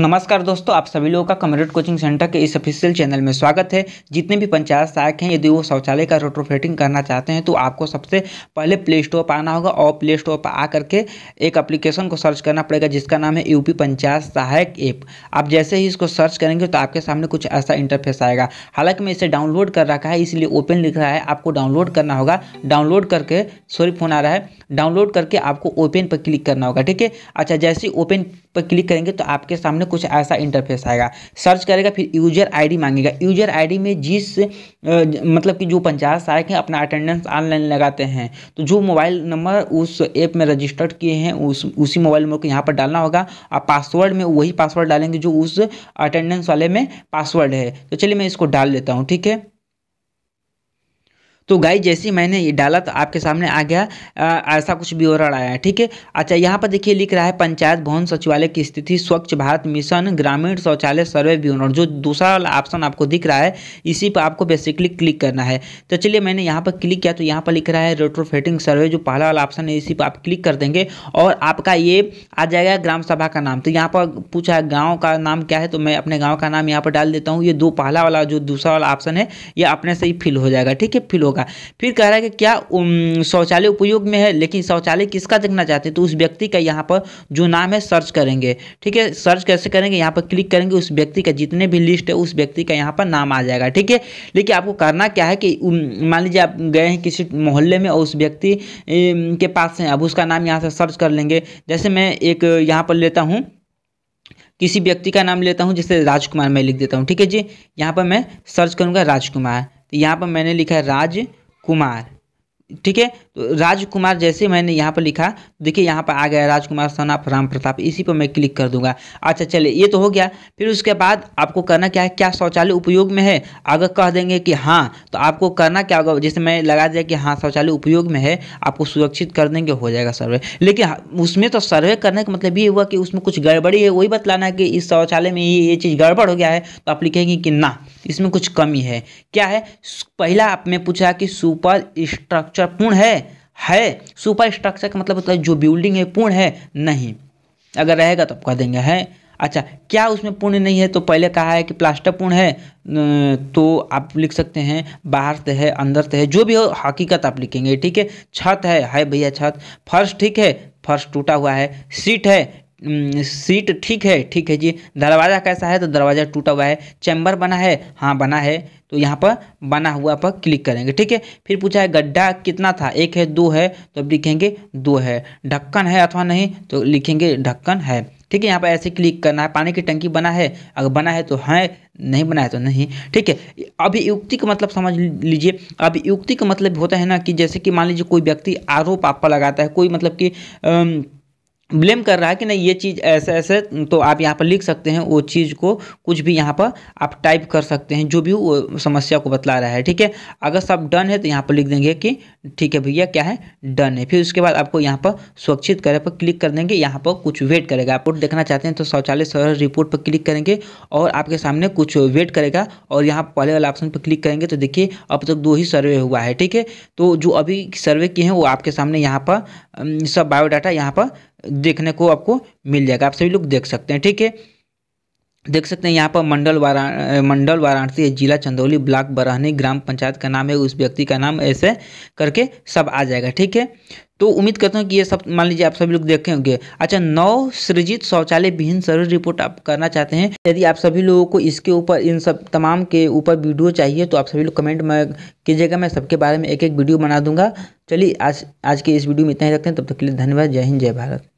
नमस्कार दोस्तों आप सभी लोगों का कम्यूनिट कोचिंग सेंटर के इस ऑफिशियल चैनल में स्वागत है जितने भी पंचायत सहायक हैं यदि वो शौचालय का रोट्रोफेटिंग करना चाहते हैं तो आपको सबसे पहले प्ले स्टोर पर आना होगा और प्ले स्टोर पर आकर के एक एप्लीकेशन को सर्च करना पड़ेगा जिसका नाम है यूपी पंचायत सहायक ऐप आप जैसे ही इसको सर्च करेंगे तो आपके सामने कुछ ऐसा इंटरफेस आएगा हालांकि मैं इसे डाउनलोड कर रखा है इसलिए ओपन लिख रहा है आपको डाउनलोड करना होगा डाउनलोड करके सॉरी फोन आ रहा है डाउनलोड करके आपको ओपन पर क्लिक करना होगा ठीक है अच्छा जैसे ही ओपन पर क्लिक करेंगे तो आपके सामने कुछ ऐसा इंटरफेस आएगा सर्च करेगा फिर यूजर आईडी मांगेगा यूजर आईडी में जिस मतलब कि जो पंचायत सहायक हैं अपना अटेंडेंस ऑनलाइन लगाते हैं तो जो मोबाइल नंबर उस ऐप में रजिस्टर्ड किए हैं उस उसी मोबाइल नंबर को यहाँ पर डालना होगा और पासवर्ड में वही पासवर्ड डालेंगे जो उस अटेंडेंस वाले में पासवर्ड है तो चलिए मैं इसको डाल लेता हूँ ठीक है तो गाइज जैसे मैंने ये डाला तो आपके सामने आ गया आ, ऐसा कुछ विवरण आया है ठीक है अच्छा यहाँ पर देखिए लिख रहा है पंचायत भवन सचिवालय की स्थिति स्वच्छ भारत मिशन ग्रामीण शौचालय सर्वे विवरण जो दूसरा वाला ऑप्शन आपको दिख रहा है इसी पर आपको बेसिकली क्लिक करना है तो चलिए मैंने यहाँ पर क्लिक किया तो यहाँ पर लिख रहा है रेट्रोफेटिंग सर्वे जो पहला वाला ऑप्शन है इसी पर आप क्लिक कर देंगे और आपका ये आ जाएगा ग्राम सभा का नाम तो यहाँ पर पूछा है गाँव का नाम क्या है तो मैं अपने गाँव का नाम यहाँ पर डाल देता हूँ ये दो पहला वाला जो दूसरा वाला ऑप्शन है ये अपने से ही फिल हो जाएगा ठीक है फिल होगा होगा फिर कह रहा है कि क्या शौचालय उपयोग में है लेकिन शौचालय किसका देखना चाहते हैं तो उस व्यक्ति का यहाँ पर जो नाम है सर्च करेंगे ठीक है सर्च कैसे करेंगे यहाँ पर क्लिक करेंगे उस व्यक्ति का जितने भी लिस्ट है उस व्यक्ति का यहाँ पर नाम आ जाएगा ठीक है लेकिन आपको करना क्या है कि मान लीजिए आप गए हैं किसी मोहल्ले में और उस व्यक्ति के पास हैं अब उसका नाम यहाँ से सर्च कर लेंगे जैसे मैं एक यहाँ पर लेता हूँ किसी व्यक्ति का नाम लेता हूँ जैसे राजकुमार मैं लिख देता हूँ ठीक है जी यहाँ पर मैं सर्च करूँगा राजकुमार तो यहाँ पर मैंने लिखा है राज कुमार ठीक है राजकुमार जैसे मैंने यहाँ पर लिखा देखिए यहाँ पर आ गया राजकुमार सनाफ राम प्रताप इसी पर मैं क्लिक कर दूंगा अच्छा चलिए ये तो हो गया फिर उसके बाद आपको करना क्या है क्या शौचालय उपयोग में है अगर कह देंगे कि हाँ तो आपको करना क्या होगा जैसे मैं लगा दिया कि हाँ शौचालय उपयोग में है आपको सुरक्षित कर देंगे हो जाएगा सर्वे लेकिन उसमें तो सर्वे करने का मतलब ये हुआ कि उसमें कुछ गड़बड़ी है वही बतलाना है कि इस शौचालय में ये ये चीज़ गड़बड़ हो गया है तो आप लिखेंगे कि ना इसमें कुछ कमी है क्या है पहला आप में पूछा कि सुपर स्ट्रक्चर पूर्ण है है सुपर स्ट्रक्चर का मतलब होता है जो बिल्डिंग है पूर्ण है नहीं अगर रहेगा तो आप कह देंगे है अच्छा क्या उसमें पूर्ण नहीं है तो पहले कहा है कि प्लास्टर पूर्ण है तो आप लिख सकते हैं बाहर से है अंदर से है जो भी हो हकीकत आप लिखेंगे ठीक है छत है है भैया छत फर्श ठीक है फर्श टूटा हुआ है सीट है हम्म, सीट ठीक है ठीक है जी दरवाज़ा कैसा है तो दरवाज़ा टूटा हुआ है चैम्बर बना है हाँ बना है तो यहाँ पर बना हुआ पर क्लिक करेंगे ठीक है फिर पूछा है गड्ढा कितना था एक है दो है तो अब लिखेंगे दो है ढक्कन है अथवा नहीं तो लिखेंगे ढक्कन है ठीक है यहाँ पर ऐसे क्लिक करना है पानी की टंकी बना है अगर बना है तो है नहीं बना है तो नहीं ठीक है अभियुक्ति का मतलब समझ लीजिए अभियुक्ति का मतलब होता है ना कि जैसे कि मान लीजिए कोई व्यक्ति आरोप आप पर लगाता है कोई मतलब कि ब्लेम कर रहा है कि नहीं ये चीज़ ऐसे ऐसे तो आप यहाँ पर लिख सकते हैं वो चीज़ को कुछ भी यहाँ पर आप टाइप कर सकते हैं जो भी वो समस्या को बतला रहा है ठीक है अगर सब डन है तो यहाँ पर लिख देंगे कि ठीक है भैया क्या है डन है फिर उसके बाद आपको यहाँ पर सुरक्षित करे पर क्लिक कर देंगे यहाँ पर कुछ वेट करेगा आप देखना चाहते हैं तो शौचालय सरल रिपोर्ट पर क्लिक करेंगे और आपके सामने कुछ वेट करेगा और यहाँ पहले वाला ऑप्शन पर क्लिक करेंगे तो देखिए अब तक दो ही सर्वे हुआ है ठीक है तो जो अभी सर्वे किए हैं वो आपके सामने यहाँ पर सब बायोडाटा यहाँ पर देखने को आपको मिल जाएगा आप सभी लोग देख सकते हैं ठीक है देख सकते हैं यहाँ पर मंडल वारा मंडल वाराणसी जिला चंदौली ब्लॉक बरहनी ग्राम पंचायत का नाम है उस व्यक्ति का नाम ऐसे करके सब आ जाएगा ठीक है तो उम्मीद करता हूँ कि ये सब मान लीजिए आप सभी लोग देखे होंगे अच्छा नौ सृजित शौचालय विहीन सर्वे रिपोर्ट आप करना चाहते हैं यदि आप सभी लोगों को इसके ऊपर इन सब तमाम के ऊपर वीडियो चाहिए तो आप सभी लोग कमेंट में कीजिएगा मैं सबके बारे में एक एक वीडियो बना दूंगा चलिए आज आज के इस वीडियो में इतना ही रखते हैं तब तक के लिए धन्यवाद जय हिंद जय भारत